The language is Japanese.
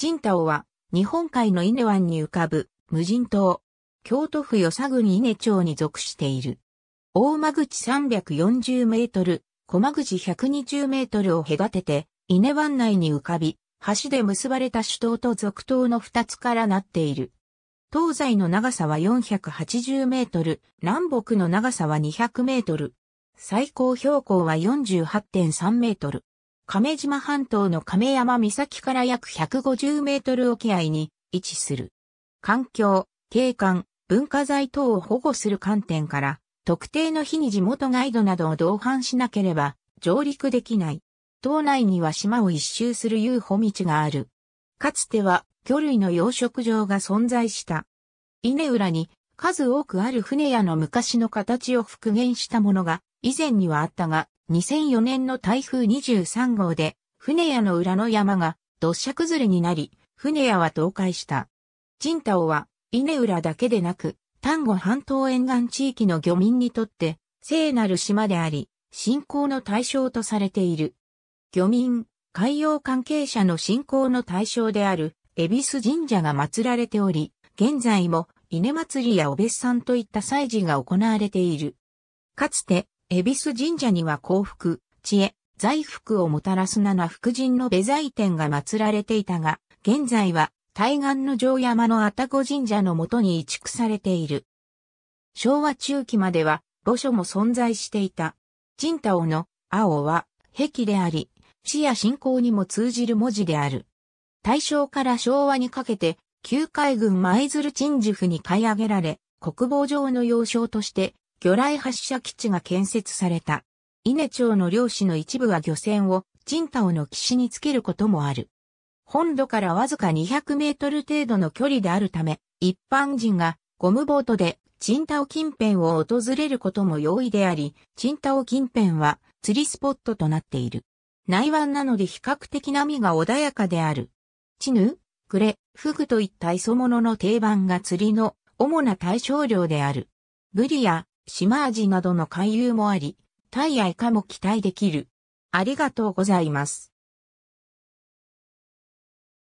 人島は、日本海の稲湾に浮かぶ、無人島。京都府与佐郡伊根町に属している。大間口340メートル、小間口120メートルを隔てて、稲湾内に浮かび、橋で結ばれた主島と続島の二つからなっている。東西の長さは480メートル、南北の長さは200メートル。最高標高は48.3メートル。亀島半島の亀山岬から約150メートル沖合に位置する。環境、景観、文化財等を保護する観点から、特定の日に地元ガイドなどを同伴しなければ上陸できない。島内には島を一周する遊歩道がある。かつては魚類の養殖場が存在した。稲浦に数多くある船やの昔の形を復元したものが以前にはあったが、2004年の台風23号で、船屋の裏の山が土砂崩れになり、船屋は倒壊した。神ンは、稲浦だけでなく、丹後半島沿岸地域の漁民にとって、聖なる島であり、信仰の対象とされている。漁民、海洋関係者の信仰の対象である、恵比寿神社が祀られており、現在も稲祭りやお別さんといった祭事が行われている。かつて、恵比寿神社には幸福、知恵、財福をもたらす七福神の弁財天が祀られていたが、現在は対岸の城山の愛宕神社のもとに移築されている。昭和中期までは墓所も存在していた。神太の青は壁であり、死や信仰にも通じる文字である。大正から昭和にかけて、旧海軍舞鶴鎮守府に買い上げられ、国防上の要衝として魚雷発射基地が建設された。稲町の漁師の一部は漁船を、チンタオの岸につけることもある。本土からわずか200メートル程度の距離であるため、一般人がゴムボートでチンタオ近辺を訪れることも容易であり、チンタオ近辺は釣りスポットとなっている。内湾なので比較的波が穏やかである。チヌ、グレ、フグといった磯物の定番が釣りの主な対象量である。ブリやシマアジなどの回遊もあり、タイアイカも期待できる。ありがとうございます。